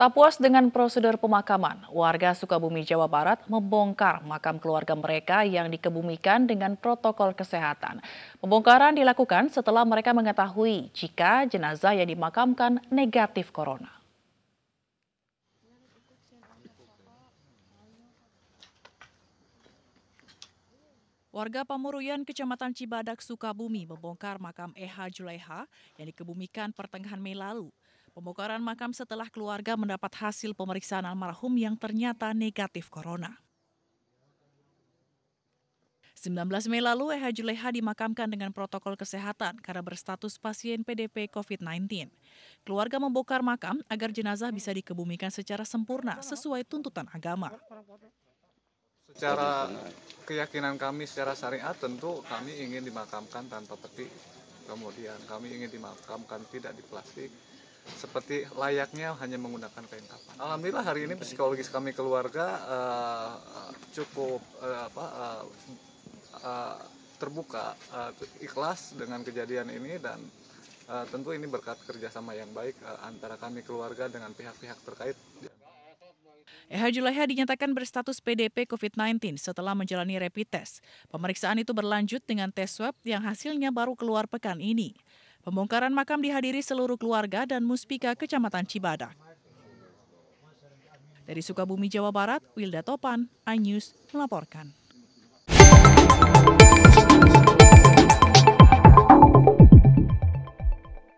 Tak puas dengan prosedur pemakaman, warga Sukabumi, Jawa Barat membongkar makam keluarga mereka yang dikebumikan dengan protokol kesehatan. Pembongkaran dilakukan setelah mereka mengetahui jika jenazah yang dimakamkan negatif corona. Warga Pamuruyan, Kecamatan Cibadak, Sukabumi membongkar makam Eha Julaiha yang dikebumikan pertengahan Mei lalu. Pembongkaran makam setelah keluarga mendapat hasil pemeriksaan almarhum yang ternyata negatif corona. 19 Mei lalu, Eha Juleha dimakamkan dengan protokol kesehatan karena berstatus pasien PDP COVID-19. Keluarga membongkar makam agar jenazah bisa dikebumikan secara sempurna sesuai tuntutan agama. Secara keyakinan kami secara syariat tentu kami ingin dimakamkan tanpa peti. Kemudian kami ingin dimakamkan tidak di plastik, seperti layaknya hanya menggunakan kain kapan. Alhamdulillah hari ini psikologis kami keluarga uh, cukup uh, apa uh, uh, terbuka uh, ikhlas dengan kejadian ini dan uh, tentu ini berkat kerjasama yang baik uh, antara kami keluarga dengan pihak-pihak terkait. Eha Julaiha dinyatakan berstatus PDP COVID-19 setelah menjalani rapid test. Pemeriksaan itu berlanjut dengan tes swab yang hasilnya baru keluar pekan ini. Pembongkaran makam dihadiri seluruh keluarga dan muspika Kecamatan Cibadak. Dari Sukabumi, Jawa Barat, Wilda Topan, iNews melaporkan.